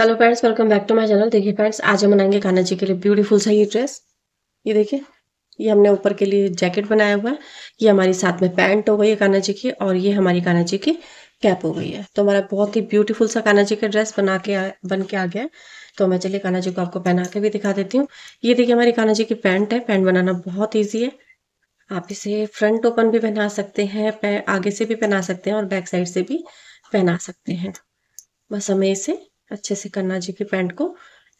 hello friends welcome back to my channel देखिए friends आज हम बनाएंगे कान्हा जी के लिए ब्यूटीफुल सा ये ड्रेस ये देखिए ये हमने ऊपर के लिए जैकेट बनाया हुआ है ये हमारी साथ में पैंट हो गई है कान्हा जी की और ये हमारी कान्हा जी की कैप हो गई है तो हमारा बहुत ही ब्यूटीफुल सा कान्हा जी का ड्रेस बना के आ, बन के आ गया है तो मैं चलिए कान्हा जी को आपको पहना के भी दिखा देती हूँ ये देखिए हमारी कान्हा जी की पैंट है पैंट बनाना बहुत ईजी है आप इसे फ्रंट ओपन भी पहना सकते हैं आगे से भी पहना सकते हैं और बैक साइड से भी पहना सकते हैं बस हमें इसे अच्छे से करना जी के पैंट को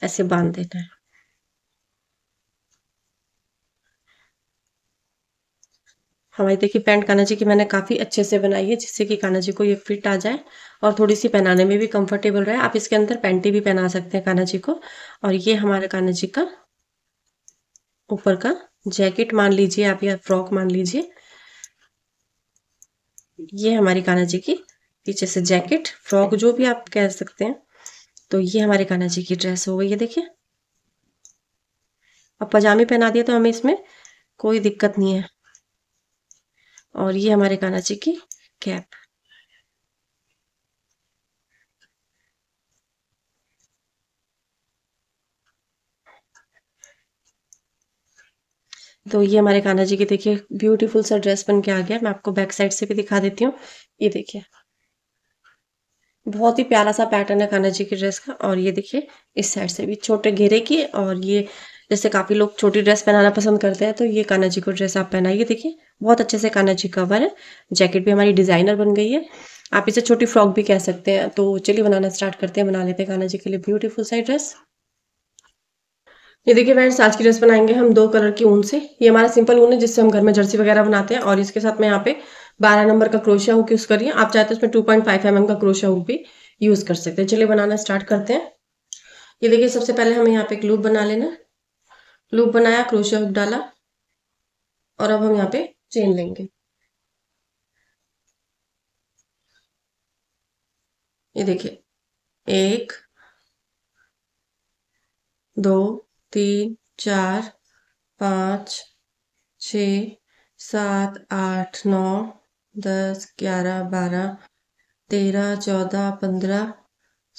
ऐसे बांध देना है हमारी देखिए पैंट काना जी की मैंने काफ़ी अच्छे से बनाई है जिससे कि काना जी को ये फिट आ जाए और थोड़ी सी पहनाने में भी कंफर्टेबल रहे आप इसके अंदर पैंटी भी पहना सकते हैं काना जी को और ये हमारे काना जी का ऊपर का जैकेट मान लीजिए आप या फ्रॉक मान लीजिए ये हमारी काना जी की पीछे से जैकेट फ्रॉक जो भी आप कह सकते हैं तो ये हमारे कान्हा जी की ड्रेस हो गई है देखिए अब पजामी पहना दिया तो हमें इसमें कोई दिक्कत नहीं है और ये हमारे कान्हा जी की कैप तो ये हमारे कान्हा जी की देखिए ब्यूटीफुल सा ड्रेस बन के आ गया मैं आपको बैक साइड से भी दिखा देती हूँ ये देखिए बहुत ही प्यारा सा पैटर्न है खाना जी की ड्रेस का और ये देखिए इस साइड से भी छोटे घेरे की और ये जैसे काफ़ी लोग छोटी ड्रेस पहनाना पसंद करते हैं तो ये काना जी को ड्रेस आप पहनाइए देखिए बहुत अच्छे से काना जी कवर है जैकेट भी हमारी डिज़ाइनर बन गई है आप इसे छोटी फ्रॉक भी कह सकते हैं तो चलिए बनाना स्टार्ट करते हैं बना लेते हैं काना जी के लिए ब्यूटीफुल साइड ड्रेस ये देखिए फ्रेंड्स आज की ड्रेस बनाएंगे हम दो कलर की ऊन से ये हमारा सिंपल ऊन है जिससे हम घर में जर्सी वगैरह बनाते हैं और इसके साथ में यहाँ पे बारह नंबर का क्रोशिया हुक यूज़ करिए आप चाहते हैं उसमें टू पॉइंट फाइव एम का क्रोशिया हुक भी यूज़ कर सकते हैं चलिए बनाना स्टार्ट करते हैं ये देखिए सबसे पहले हमें यहाँ पे एक लूप बना लेना लूप बनाया क्रोशिया हुक डाला और अब हम यहाँ पे चेन लेंगे ये देखिए एक दो तीन चार पाँच छ सात आठ नौ दस ग्यारह बारह तेरह चौदह पंद्रह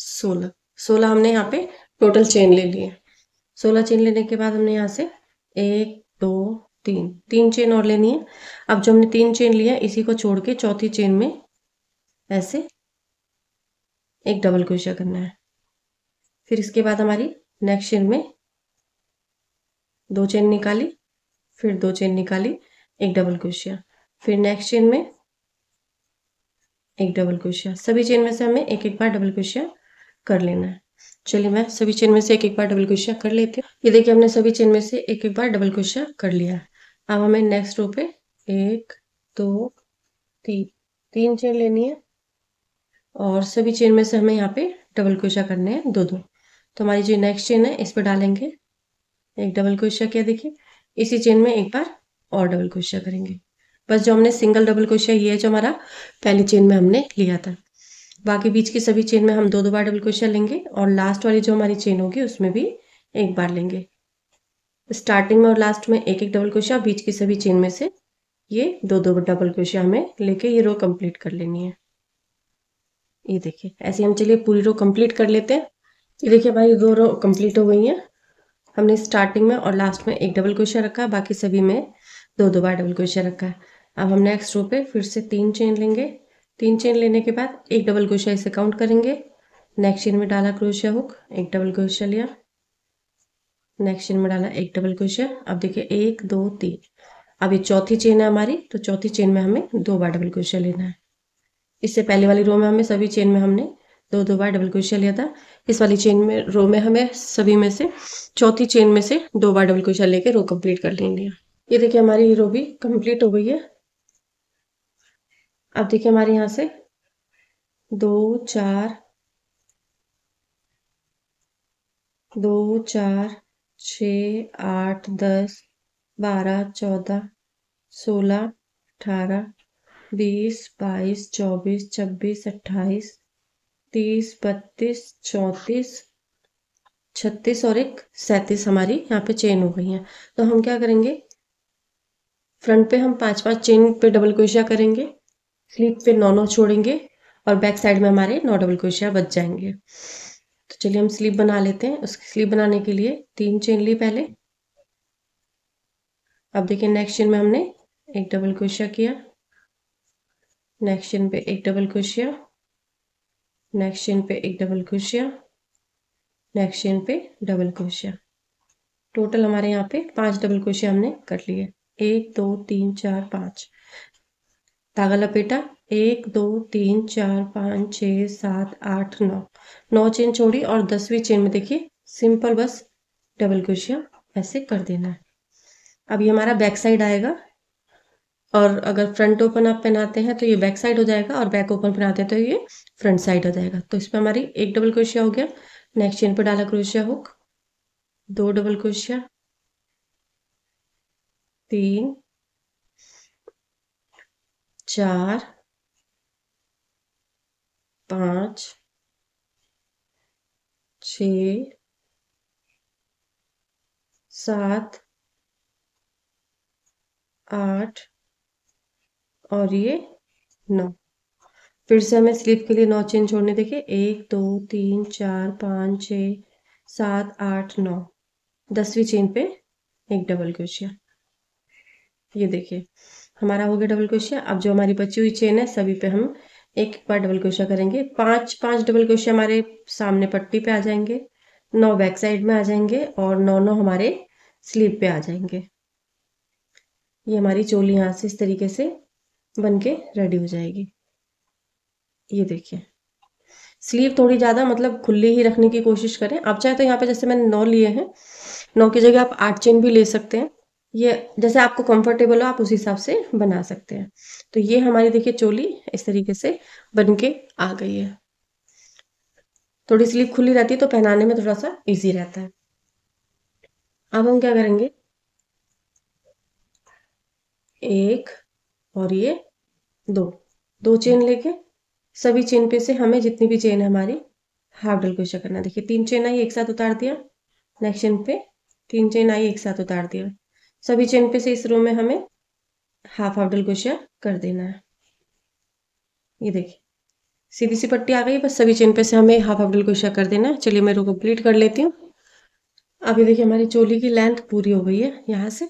सोलह सोलह हमने यहाँ पे टोटल चेन ले लिए सोलह चेन लेने के बाद हमने यहाँ से एक दो तीन तीन चेन और लेनी है अब जो हमने तीन चेन लिया इसी को छोड़ के चौथी चेन में ऐसे एक डबल क्रोशिया करना है फिर इसके बाद हमारी नेक्स्ट चेन में दो चेन निकाली फिर दो चेन निकाली एक डबल क्रोशिया फिर नेक्स्ट चेन में एक डबल क्रोशिया सभी चेन में से हमें एक एक बार डबल क्रोशिया कर लेना है चलिए मैं सभी चेन में से एक एक बार डबल क्रोशिया कर लेती हूँ ये देखिए हमने सभी चेन में से एक एक बार डबल क्रोशिया कर लिया है अब हमें नेक्स्ट रो पे एक दो तीन तीन चेन लेनी है और सभी चेन में से हमें यहाँ पे डबल क्रोशिया करने हैं दो दो तो हमारी जो नेक्स्ट चेन है इस पर डालेंगे एक डबल क्रोशिया किया देखिए इसी चेन में एक बार और डबल क्रोशिया करेंगे बस जो हमने सिंगल डबल क्वेश्चन ये है जो हमारा पहली चेन में हमने लिया था बाकी बीच की सभी चेन में हम दो दो बार डबल क्वेश्चन लेंगे और लास्ट वाली जो हमारी चेन होगी उसमें भी एक बार लेंगे स्टार्टिंग में और लास्ट में एक एक डबल क्वेश्चन बीच की सभी चेन में से ये दो दो डबल क्वेश्चन हमें लेके ये रो कंप्लीट कर लेनी है ये देखिए ऐसे हम चलिए पूरी रो कंप्लीट कर लेते हैं ये देखिए हमारी दो रो कंप्लीट हो गई हैं हमने स्टार्टिंग में और लास्ट में एक डबल क्वेश्चन रखा बाकी सभी में दो दो बार डबल क्वेश्चन रखा है अब हम नेक्स्ट रो पे फिर से तीन चेन लेंगे तीन चेन लेने के बाद एक डबल क्रोशिया इसे काउंट करेंगे नेक्स्ट चेन में डाला क्रोशिया हुक एक डबल क्रोशिया लिया नेक्स्ट चेन में डाला एक डबल क्रोशिया अब देखिए एक दो तीन अब ये चौथी चेन है हमारी तो चौथी चेन में हमें दो बार डबल क्रोशिया लेना है इससे पहले वाली रो में हमें सभी चेन में हमने दो दो बार डबल क्रोशिया लिया था इस वाली चेन में रो में हमें सभी में से चौथी चेन में से दो बार डबल क्रोशिया लेके रो कंप्लीट कर लेंगे ये देखिए हमारी रो भी कंप्लीट हो गई है अब देखिए हमारे यहाँ से दो चार दो चार छ आठ दस बारह चौदह सोलह अठारह बीस बाईस चौबीस छब्बीस अट्ठाईस तीस बत्तीस चौंतीस छत्तीस और एक सैंतीस हमारी यहाँ पे चेन हो गई हैं तो हम क्या करेंगे फ्रंट पे हम पांच पांच चेन पे डबल क्रोशिया करेंगे स्लीप पे नौ नौ छोड़ेंगे और बैक साइड में हमारे नौ डबल क्रोशिया बच जाएंगे तो चलिए हम स्लीप बना लेते हैं उसकी स्लीप बनाने के लिए तीन चेन ली पहले अब देखिए नेक्स्ट चेन में हमने एक डबल क्रोशिया किया नेक्स्ट चेन पे एक डबल क्रोशिया नेक्स्ट चेन पे एक डबल क्रोशिया नेक्स्ट चेन पे डबल क्रोशिया टोटल हमारे यहाँ पे पांच डबल क्रोशिया हमने कर लिए एक दो तीन चार पाँच धागा लपेटा एक दो तीन चार पाँच छ सात आठ नौ नौ चेन छोड़ी और दसवीं चेन में देखिए सिंपल बस डबल क्रोशिया ऐसे कर देना है अब ये हमारा बैक साइड आएगा और अगर फ्रंट ओपन आप पहनाते हैं तो ये बैक साइड हो जाएगा और बैक ओपन पहनाते हैं तो ये फ्रंट साइड हो जाएगा तो इसमें हमारी एक डबल क्रोशिया हो गया नेक्स्ट चेन पर डाला क्रोशिया हुक दो डबल क्रोशिया तीन चार पाँच छ सात आठ और ये नौ फिर से हमें स्लीप के लिए नौ चेन छोड़ने देखे एक दो तीन चार पाँच छ सात आठ नौ दसवीं चेन पे एक डबल क्रोशिया ये देखिए हमारा हो गया डबल क्वेश्चन अब जो हमारी बची हुई चेन है सभी पे हम एक बार डबल क्वेश्चन करेंगे पांच पांच डबल क्वेश्चन हमारे सामने पट्टी पे आ जाएंगे नौ बैक साइड में आ जाएंगे और नौ नौ हमारे स्लीव पे आ जाएंगे ये हमारी चोली यहाँ से इस तरीके से बन के रेडी हो जाएगी ये देखिए स्लीव थोड़ी ज़्यादा मतलब खुली ही रखने की कोशिश करें आप चाहे तो यहाँ पे जैसे मैंने नौ लिए हैं नौ की जगह आप आठ चेन भी ले सकते हैं ये जैसे आपको कंफर्टेबल हो आप उसी हिसाब से बना सकते हैं तो ये हमारी देखिए चोली इस तरीके से बन के आ गई है थोड़ी स्लीव खुली रहती है तो पहनाने में थोड़ा सा इजी रहता है अब हम क्या करेंगे एक और ये दो दो चेन लेके सभी चेन पे से हमें जितनी भी चेन है हमारी हाफ डल क्रोशिया करना देखिए तीन चेन आई एक साथ उतार दिया नेक्स्ट चेन पे तीन चेन आई एक साथ उतार दिया सभी चेन पे से इस रो में हमें हाफ हाफ डल क्रोशिया कर देना है ये देखिए सीधी सी पट्टी आ गई बस सभी चेन पे से हमें हाफ हाफ डल क्रोशिया कर देना है चलिए मैं रो कंप्लीट कर लेती हूँ अब ये देखिए हमारी चोली की लेंथ पूरी हो गई है यहाँ से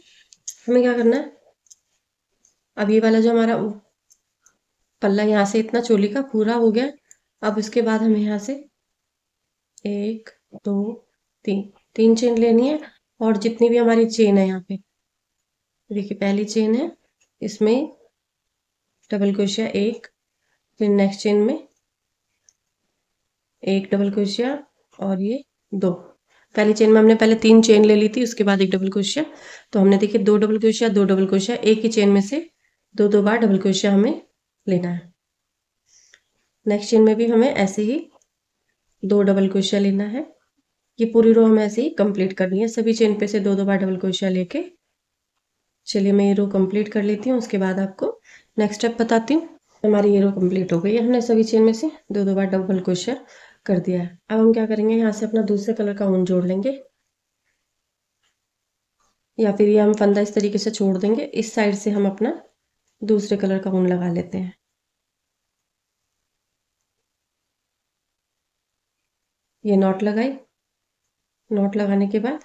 हमें क्या करना है अब ये वाला जो हमारा पल्ला यहाँ से इतना चोली का पूरा हो गया अब उसके बाद हमें यहाँ से एक दो तीन तीन चेन लेनी है और जितनी भी हमारी चेन है यहाँ पे देखिए पहली चेन है इसमें डबल क्रोशिया एक फिर नेक्स्ट चेन में एक डबल क्रोशिया और ये दो पहली चेन में हमने पहले तीन चेन ले ली थी उसके बाद एक डबल क्रोशिया तो हमने देखिए दो डबल क्रोशिया दो डबल क्रोशिया एक ही चेन में से दो दो बार डबल क्रोशिया हमें लेना है नेक्स्ट चेन में भी हमें ऐसे ही दो डबल क्रोशिया लेना है ये पूरी रो हमें ऐसे ही कंप्लीट करनी है सभी चेन पे से दो दो बार डबल क्रोशिया लेके चलिए मैं ये रो कंप्लीट कर लेती हूँ उसके बाद आपको नेक्स्ट स्टेप बताती हूँ हमारी ये रो कंप्लीट हो गई हमने सभी चेन में से दो दो बार डबल क्रोशिया कर दिया है अब हम क्या करेंगे यहाँ से अपना दूसरे कलर का ऊन जोड़ लेंगे या फिर ये हम फंदा इस तरीके से छोड़ देंगे इस साइड से हम अपना दूसरे कलर का ऊन लगा लेते हैं ये नॉट लगाई नॉट लगाने के बाद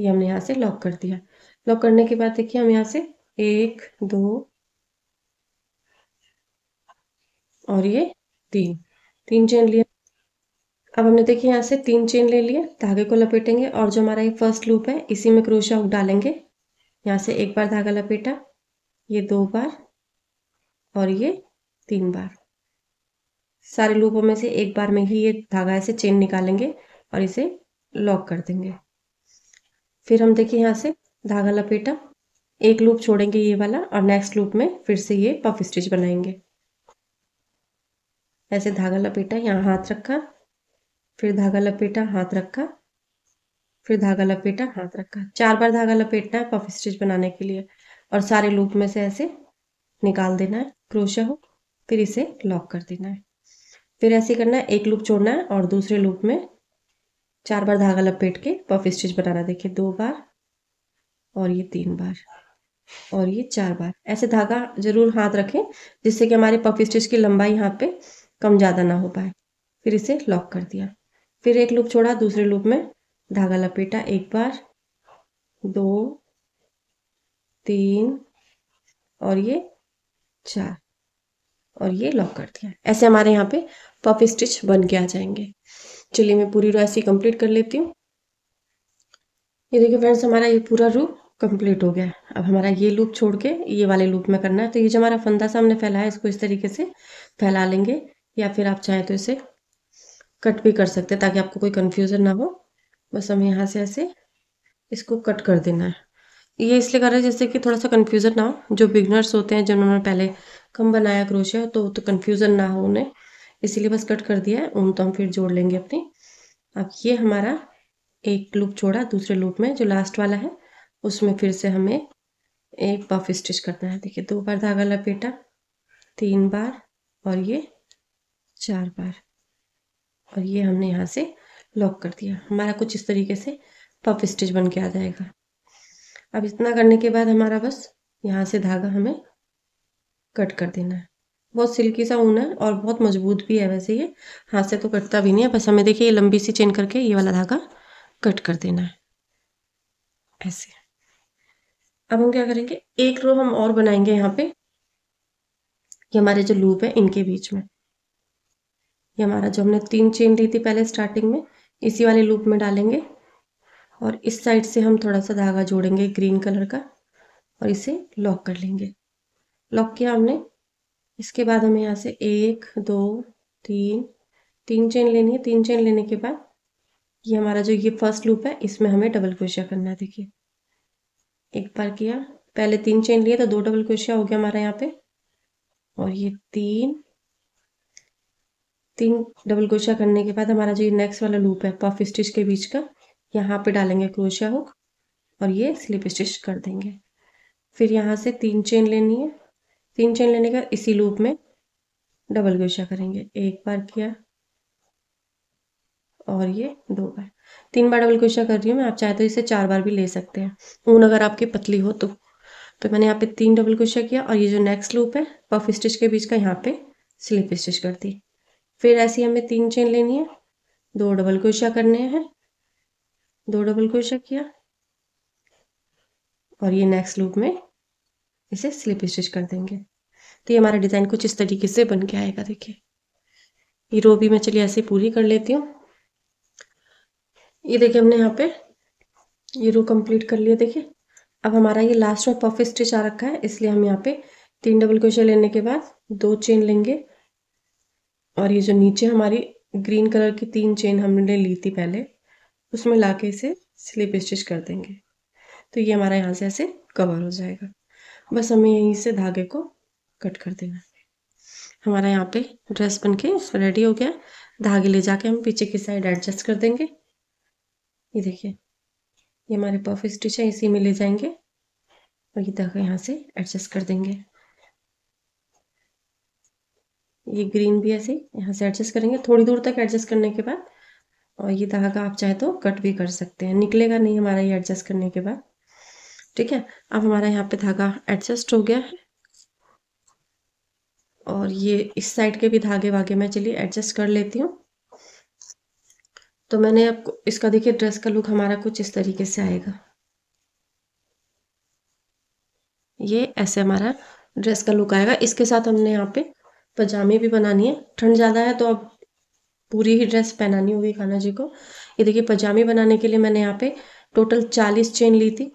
ये हमने यहाँ से लॉक कर दिया लॉक करने के बाद देखिए हम यहाँ से एक दो और ये तीन तीन चेन लिए अब हमने देखिए यहाँ से तीन चेन ले लिए धागे को लपेटेंगे और जो हमारा ये फर्स्ट लूप है इसी में क्रोशा हुक डालेंगे यहाँ से एक बार धागा लपेटा ये दो बार और ये तीन बार सारे लूपों में से एक बार में ही ये धागा ऐसे चेन निकालेंगे और इसे लॉक कर देंगे फिर हम देखिए यहाँ से धागा लपेटा एक लूप छोड़ेंगे ये वाला और नेक्स्ट लूप में फिर से ये पफ स्टिच बनाएंगे ऐसे धागा लपेटा यहाँ हाथ रखा फिर धागा लपेटा हाथ रखा फिर धागा लपेटा हाथ रखा चार बार धागा लपेटना है पफ स्टिच बनाने के लिए और सारे लूप में से ऐसे निकाल देना है क्रोशा हो फिर इसे लॉक कर देना है फिर ऐसे करना है एक लूप छोड़ना है और दूसरे लूप में चार बार धागा लपेट के पफ स्टिच बनाना देखिए दो बार और ये तीन बार और ये चार बार ऐसे धागा जरूर हाथ रखें जिससे कि हमारे पफ स्टिच की लंबाई यहाँ पे कम ज़्यादा ना हो पाए फिर इसे लॉक कर दिया फिर एक लूप छोड़ा दूसरे लूप में धागा लपेटा एक बार दो तीन और ये चार और ये लॉक कर दिया ऐसे हमारे यहाँ पे पफ स्टिच बन के आ जाएंगे चलिए मैं पूरी रो ऐसी कंप्लीट कर लेती हूँ ये देखिए फ्रेंड्स हमारा ये पूरा रू कंप्लीट हो गया अब हमारा ये लूप छोड़ के ये वाले लूप में करना है तो ये जो हमारा फंदा हमने फैला है इसको इस तरीके से फैला लेंगे या फिर आप चाहें तो इसे कट भी कर सकते हैं ताकि आपको कोई कन्फ्यूज़न ना हो बस हम यहाँ से ऐसे इसको कट कर देना है ये इसलिए कर रहे हैं जैसे कि थोड़ा सा कन्फ्यूज़न ना हो जो बिगनर्स होते हैं जिन्होंने पहले कम बनाया क्रोशिया तो तो कन्फ्यूज़न ना हो उन्हें इसीलिए बस कट कर दिया है ऊन तो हम फिर जोड़ लेंगे अपनी अब ये हमारा एक लूप छोड़ा दूसरे लूप में जो लास्ट वाला है उसमें फिर से हमें एक पफ स्टिच करना है देखिए दो बार धागा लपेटा तीन बार और ये चार बार और ये हमने यहाँ से लॉक कर दिया हमारा कुछ इस तरीके से पफ स्टिच बन के आ जाएगा अब इतना करने के बाद हमारा बस यहाँ से धागा हमें कट कर देना है बहुत सिल्की सा ऊन है और बहुत मजबूत भी है वैसे ये हाथ से तो कटता भी नहीं है बस हमें देखिए ये लंबी सी चेन करके ये वाला धागा कट कर देना है ऐसे अब हम क्या करेंगे एक रो हम और बनाएंगे यहाँ पे ये हमारे जो लूप है इनके बीच में ये हमारा जो हमने तीन चेन ली थी पहले स्टार्टिंग में इसी वाले लूप में डालेंगे और इस साइड से हम थोड़ा सा धागा जोड़ेंगे ग्रीन कलर का और इसे लॉक कर लेंगे लॉक किया हमने इसके बाद हमें यहाँ से एक दो तीन तीन चेन लेनी है तीन चेन लेने के बाद ये हमारा जो ये फर्स्ट लूप है इसमें हमें डबल क्रोशिया करना है देखिए एक बार किया पहले तीन चेन लिए तो दो डबल क्रोशिया हो गया हमारा यहाँ पे और ये तीन तीन डबल क्रोशिया करने के बाद हमारा जो ये नेक्स्ट वाला लूप है पफ स्टिच के बीच का यहाँ पे डालेंगे क्रोशिया हुक और ये स्लिप स्टिच कर देंगे फिर यहाँ से तीन चेन लेनी है तीन चेन लेने का इसी लूप में डबल क्रोशिया करेंगे एक बार किया और ये दो बार तीन बार डबल क्रोशिया कर रही हूँ मैं आप चाहे तो इसे चार बार भी ले सकते हैं ऊन अगर आपकी पतली हो तो तो मैंने यहाँ पे तीन डबल क्रोशिया किया और ये जो नेक्स्ट लूप है पफ स्टिच के बीच का यहाँ पे स्लिप स्टिच कर दी फिर ऐसी हमें तीन चेन लेनी है दो डबल क्रोशिया करने हैं दो डबल क्रोशिया किया और ये नेक्स्ट लूप में इसे स्लिप स्टिच कर देंगे तो ये हमारा डिज़ाइन कुछ इस तरीके से बन के आएगा देखिए ये रो भी मैं चलिए ऐसे पूरी कर लेती हूँ ये देखिए हमने यहाँ पे ये रो कंप्लीट कर लिया देखिए अब हमारा ये लास्ट में पफ स्टिच आ रखा है इसलिए हम यहाँ पे तीन डबल क्रोशिया लेने के बाद दो चेन लेंगे और ये जो नीचे हमारी ग्रीन कलर की तीन चेन हमने ली थी पहले उसमें ला इसे स्लिप स्टिच कर देंगे तो ये हमारा यहाँ से ऐसे कवर हो जाएगा बस हमें यहीं से धागे को कट कर देना है हमारा यहाँ पे ड्रेस बनके के रेडी हो गया धागे ले जाके हम पीछे की साइड एडजस्ट कर देंगे ये देखिए ये हमारे पफ स्टिच है इसी में ले जाएंगे और ये धागा यहाँ से एडजस्ट कर देंगे ये ग्रीन भी ऐसे यहाँ से एडजस्ट करेंगे थोड़ी दूर तक एडजस्ट करने के बाद और ये धागा आप चाहे तो कट भी कर सकते हैं निकलेगा नहीं हमारा ये एडजस्ट करने के बाद ठीक है अब हमारा यहाँ पे धागा एडजस्ट हो गया है और ये इस साइड के भी धागे वागे मैं चलिए एडजस्ट कर लेती हूँ तो मैंने आपको इसका देखिए ड्रेस का लुक हमारा कुछ इस तरीके से आएगा ये ऐसे हमारा ड्रेस का लुक आएगा इसके साथ हमने यहाँ पे पजामे भी बनानी है ठंड ज़्यादा है तो अब पूरी ही ड्रेस पहनानी होगी खाना जी को ये देखिए पजामे बनाने के लिए मैंने यहाँ पे टोटल चालीस चेन ली थी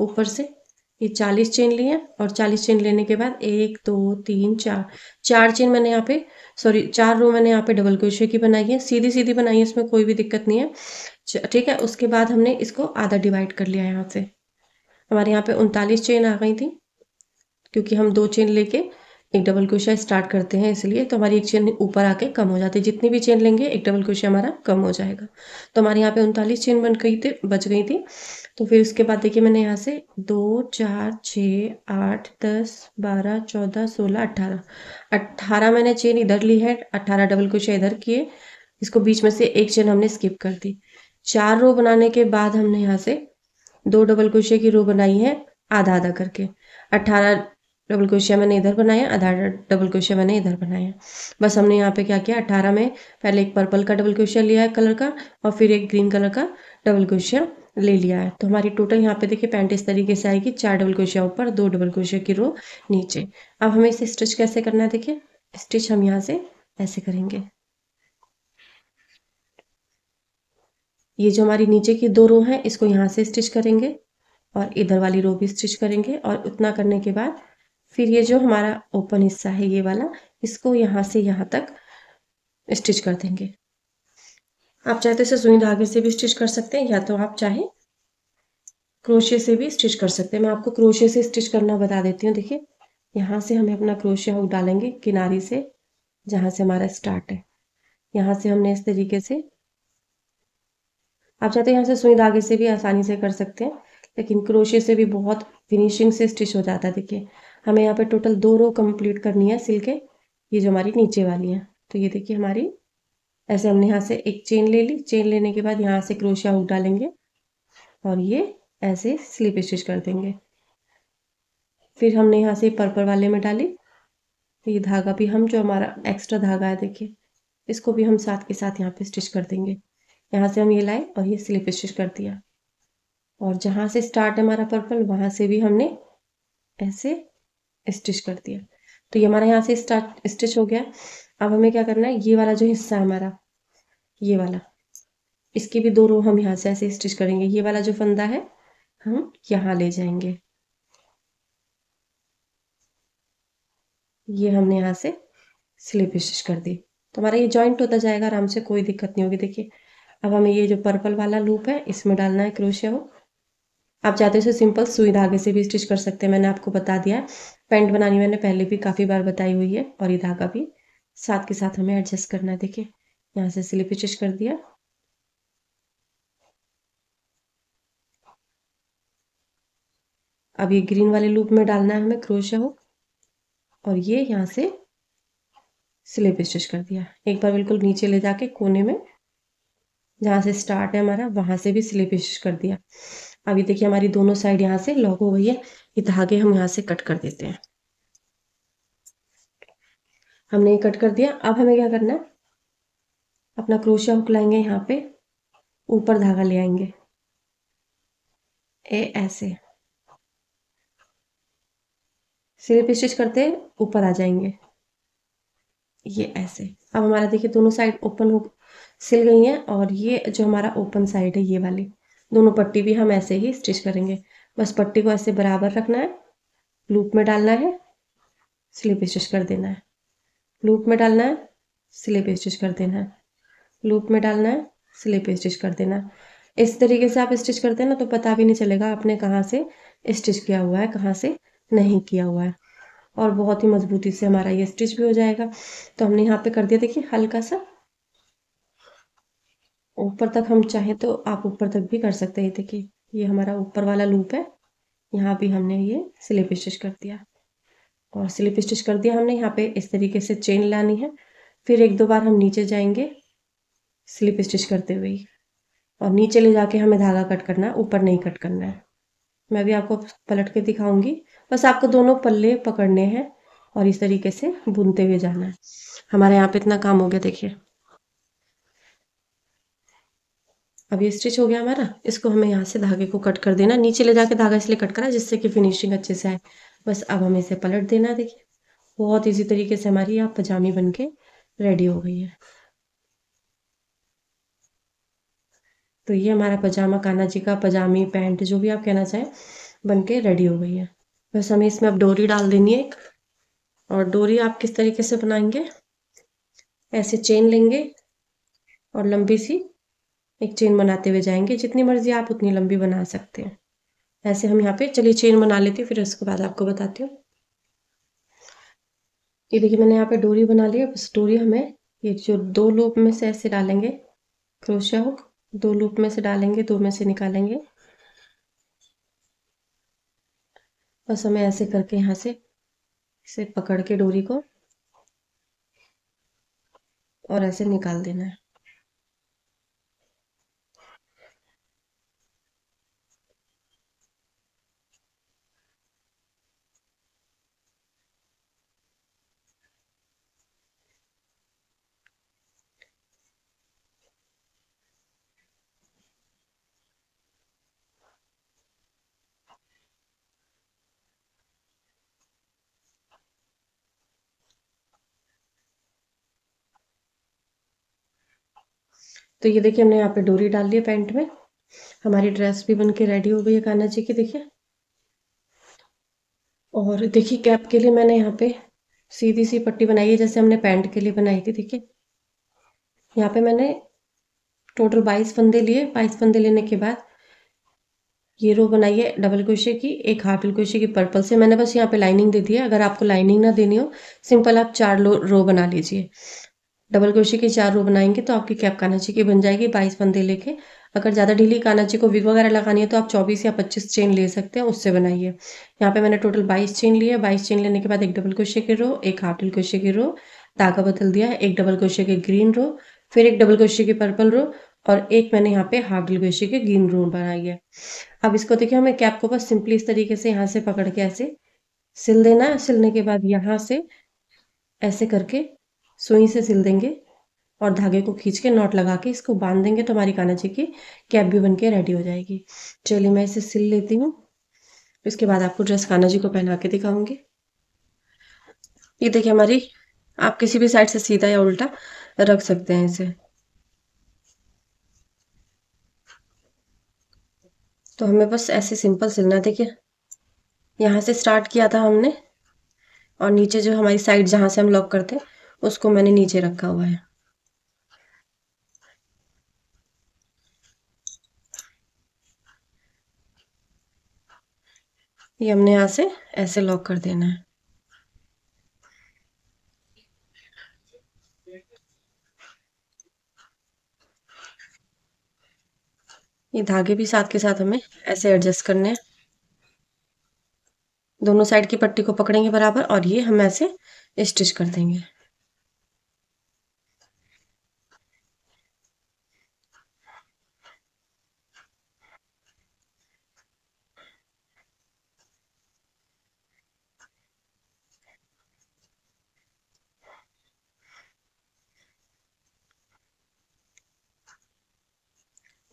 ऊपर से ये चालीस चेन लिए और चालीस चेन लेने के बाद एक दो तीन चार चार चेन मैंने यहाँ पे सॉरी चार रो मैंने यहाँ पे डबल क्रोशे की बनाई है सीधी सीधी बनाई है इसमें कोई भी दिक्कत नहीं है ठीक है उसके बाद हमने इसको आधा डिवाइड कर लिया यहाँ से हमारे यहाँ पे उनतालीस चेन आ गई थी क्योंकि हम दो चेन लेके एक डबल क्रोशिया स्टार्ट करते हैं इसलिए तो हमारी एक चेन ऊपर आके कम हो जाती है जितनी भी चेन लेंगे एक डबल क्रोशिया हमारा कम हो जाएगा तो हमारे यहाँ पे उनतालीस चेन बन गई थी बच गई थी तो फिर उसके बाद देखिए मैंने यहाँ से दो चार छः आठ दस बारह चौदह सोलह अट्ठारह अट्ठारह मैंने चेन इधर ली है अट्ठारह डबल क्रोशिया इधर किए इसको बीच में से एक चेन हमने स्किप कर दी चार रो बनाने के बाद हमने यहाँ से दो डबल क्रोशिया की रो बनाई है आधा आधा करके अट्ठारह डबल क्रोशिया मैंने इधर बनाया आधा डबल क्रोशिया मैंने इधर बनाया बस हमने यहाँ पे क्या किया अट्ठारह में पहले एक पर्पल का डबल क्रोशिया लिया है कलर का और फिर एक ग्रीन कलर का डबल क्रोशिया ले लिया है तो हमारी टोटल यहाँ पे देखिए पैंट इस तरीके से आएगी चार डबल क्रोशिया ऊपर दो डबल क्रोशिया की रो नीचे अब हमें इसे स्टिच कैसे करना है देखिए स्टिच हम यहाँ से ऐसे करेंगे ये जो हमारी नीचे की दो रो है इसको यहाँ से स्टिच करेंगे और इधर वाली रो भी स्टिच करेंगे और उतना करने के बाद फिर ये जो हमारा ओपन हिस्सा है ये वाला इसको यहाँ से यहाँ तक स्टिच कर देंगे आप चाहे तो इसे सुई धागे से भी स्टिच कर सकते हैं या तो आप चाहे क्रोशिया से भी स्टिच कर सकते हैं मैं आपको क्रोशिया से स्टिच करना बता देती हूँ देखिए यहाँ से हमें अपना क्रोशिया हुक डालेंगे किनारी से जहाँ से हमारा स्टार्ट है यहाँ से हमने इस तरीके से आप चाहते हैं तो यहाँ से सुई धागे से भी आसानी से कर सकते हैं लेकिन क्रोशे से भी बहुत फिनिशिंग से स्टिच हो जाता है देखिए हमें यहाँ पर टोटल दो रो कंप्लीट करनी है सिल के ये जो हमारी नीचे वाली है तो ये देखिए हमारी ऐसे हमने यहाँ से एक चेन ले ली चेन लेने के बाद यहाँ से क्रोशिया हुक डालेंगे और ये ऐसे स्लिप स्टिच कर देंगे फिर हमने यहाँ से पर्पल वाले में डाली तो ये धागा भी हम जो हमारा एक्स्ट्रा धागा है देखिए इसको भी हम साथ के साथ यहाँ पे स्टिच कर देंगे यहाँ से हम ये लाए और ये स्लिप स्टिच कर दिया और जहाँ से स्टार्ट है हमारा पर्पल वहाँ से भी हमने ऐसे स्टिच कर दिया तो ये हमारा यहाँ से स्टार्ट स्टिच हो गया अब हमें क्या करना है ये वाला जो हिस्सा है हमारा ये वाला इसके भी दो रो हम यहाँ से ऐसे स्टिच करेंगे ये वाला जो फंदा है हम यहाँ ले जाएंगे ये हमने यहाँ से स्लिप स्टिच कर दी तो हमारा ये जॉइंट होता जाएगा आराम से कोई दिक्कत नहीं होगी देखिए अब हमें ये जो पर्पल वाला लूप है इसमें डालना है क्रोशिया हो आप चाहते हो सिंपल सुई धागे से भी स्टिच कर सकते हैं मैंने आपको बता दिया है पेंट बनानी मैंने पहले भी काफ़ी बार बताई हुई है और ये धागा भी साथ के साथ हमें एडजस्ट करना है देखिए यहाँ से स्लिप स्टिच कर दिया अब ये ग्रीन वाले लूप में डालना है हमें क्रोशिया हो और ये यहाँ से स्लिप स्टिच कर दिया एक बार बिल्कुल नीचे ले जाके कोने में जहाँ से स्टार्ट है हमारा वहाँ से भी स्लिप स्टिच कर दिया अभी देखिए हमारी दोनों साइड यहाँ से लॉक हो गई है ये धागे हम यहाँ से कट कर देते हैं हमने ये कट कर दिया अब हमें क्या करना है अपना क्रोशिया हुक लाएंगे यहाँ पे ऊपर धागा ले आएंगे ए ऐसे सिर्फ स्टिच करते ऊपर आ जाएंगे ये ऐसे अब हमारा देखिए दोनों साइड ओपन हो सिल गई हैं और ये जो हमारा ओपन साइड है ये वाली दोनों पट्टी भी हम ऐसे ही स्टिच करेंगे बस पट्टी को ऐसे बराबर रखना है लूप में डालना है स्लिप स्टिच कर देना है लूप में डालना है स्लिप स्टिच कर देना है लूप में डालना है स्लिप स्टिच कर देना है इस तरीके से आप स्टिच करते हैं ना तो पता भी नहीं चलेगा आपने कहाँ से स्टिच किया हुआ है कहाँ से नहीं किया हुआ है और बहुत ही मजबूती से हमारा ये स्टिच भी हो जाएगा तो हमने यहाँ पे कर दिया देखिए हल्का सा ऊपर तक हम चाहें तो आप ऊपर तक भी कर सकते हैं देखिए ये हमारा ऊपर वाला लूप है यहाँ भी हमने ये स्लिप स्टिच कर दिया और स्लिप स्टिच कर दिया हमने यहाँ पे इस तरीके से चेन लानी है फिर एक दो बार हम नीचे जाएंगे स्लिप स्टिच करते हुए और नीचे ले जाके हमें धागा कट करना है ऊपर नहीं कट करना है मैं भी आपको पलट के दिखाऊंगी बस आपको दोनों पल्ले पकड़ने हैं और इस तरीके से बुनते हुए जाना है हमारे यहाँ पे इतना काम हो गया देखिए अब ये स्टिच हो गया हमारा इसको हमें यहाँ से धागे को कट कर देना नीचे ले जाके धागा इसलिए कट करा जिससे कि फिनिशिंग अच्छे से आए बस अब हमें इसे पलट देना देखिए बहुत इजी तरीके से हमारी यहाँ पजामी बन के रेडी हो गई है तो ये हमारा पजामा काना जी का पजामी पैंट जो भी आप कहना चाहें बन के रेडी हो गई है बस हमें इसमें अब डोरी डाल देनी है एक और डोरी आप किस तरीके से बनाएंगे ऐसे चेन लेंगे और लंबी सी एक चेन बनाते हुए जाएंगे जितनी मर्जी आप उतनी लंबी बना सकते हैं ऐसे हम यहाँ पे चलिए चेन बना लेते हैं फिर उसके बाद आपको बताती हूँ ये देखिए मैंने यहाँ पे डोरी बना ली है बस डोरी हमें ये जो दो लूप में से ऐसे डालेंगे क्रोशिया हुक दो लूप में से डालेंगे दो में से निकालेंगे बस हमें ऐसे करके यहाँ से इसे पकड़ के डोरी को और ऐसे निकाल देना है तो ये देखिए हमने यहाँ पे डोरी डाल दी है पैंट में हमारी ड्रेस भी बन के रेडी हो गई है कान्हा जी की देखिए और देखिए कैप के लिए मैंने यहाँ पे सीधी सी पट्टी बनाई है जैसे हमने पैंट के लिए बनाई थी देखिए यहाँ पे मैंने टोटल बाईस फंदे लिए बाईस फंदे लेने के बाद ये रो बनाई है डबल क्रोशे की एक हाफ क्रोशे की पर्पल से मैंने बस यहाँ पे लाइनिंग दे दी है अगर आपको लाइनिंग ना देनी हो सिंपल आप चार रो बना लीजिए डबल क्रोशे के चार रो बनाएंगे तो आपकी कैप कानाची की बन जाएगी बाईस फंदे लेके अगर ज़्यादा ढीली कानाची को विग वगैरह लगानी है तो आप चौबीस या पच्चीस चेन ले सकते हैं उससे बनाइए यहाँ पे मैंने टोटल बाईस चेन ली है बाईस चेन लेने के बाद एक डबल क्रोशे के रो एक हाफ डबल क्रोशे के रो धागा बदल दिया है एक डबल क्रोशे के ग्रीन रो फिर एक डबल क्रोशे के पर्पल रो और एक मैंने यहाँ पे हाफ डल क्रोशे के ग्रीन रो बनाई है अब इसको देखिए हमें कैप को बस सिंपली इस तरीके से यहाँ से पकड़ के ऐसे सिल देना है सिलने के बाद यहाँ से ऐसे करके सुई से सिल देंगे और धागे को खींच के नॉट लगा के इसको बांध देंगे तो हमारी कानाची की कैप भी बन के रेडी हो जाएगी चलिए मैं इसे सिल लेती हूँ इसके बाद आपको ड्रेस कानाजी को पहना के दिखाऊंगी ये देखिए हमारी आप किसी भी साइड से सीधा या उल्टा रख सकते हैं इसे तो हमें बस ऐसे सिंपल सिलना देखिए यहाँ से स्टार्ट किया था हमने और नीचे जो हमारी साइड जहाँ से हम लॉक करते हैं उसको मैंने नीचे रखा हुआ है ये हमने यहां से ऐसे लॉक कर देना है ये धागे भी साथ के साथ हमें ऐसे एडजस्ट करने हैं दोनों साइड की पट्टी को पकड़ेंगे बराबर और ये हम ऐसे स्टिच कर देंगे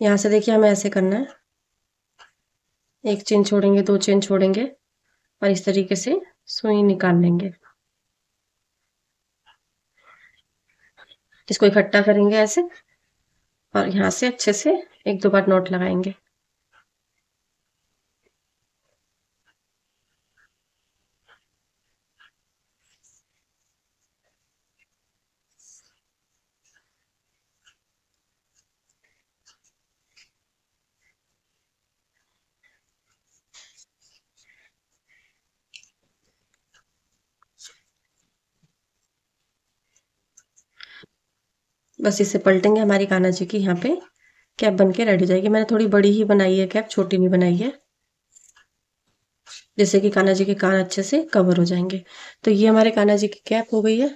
यहाँ से देखिए हमें ऐसे करना है एक चेन छोड़ेंगे दो चेन छोड़ेंगे और इस तरीके से सुई निकाल लेंगे इसको इकट्ठा करेंगे ऐसे और यहाँ से अच्छे से एक दो बार नोट लगाएंगे बस इसे पलटेंगे हमारी कान्हा जी की यहाँ पे कैप बन के रेडी जाएगी मैंने थोड़ी बड़ी ही बनाई है कैप छोटी भी बनाई है जैसे कि कान्हा जी के कान अच्छे से कवर हो जाएंगे तो ये हमारे कान्हा जी की कैप हो गई है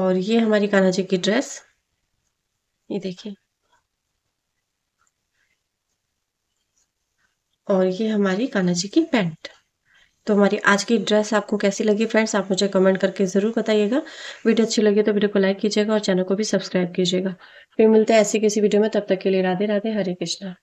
और ये हमारी कान्हा जी की ड्रेस ये देखिए और ये हमारी कान्हा जी की पैंट तो हमारी आज की ड्रेस आपको कैसी लगी फ्रेंड्स आप मुझे कमेंट करके ज़रूर बताइएगा वीडियो अच्छी लगी तो वीडियो को लाइक कीजिएगा और चैनल को भी सब्सक्राइब कीजिएगा फिर मिलते हैं ऐसी किसी वीडियो में तब तक के लिए राधे राधे हरे कृष्णा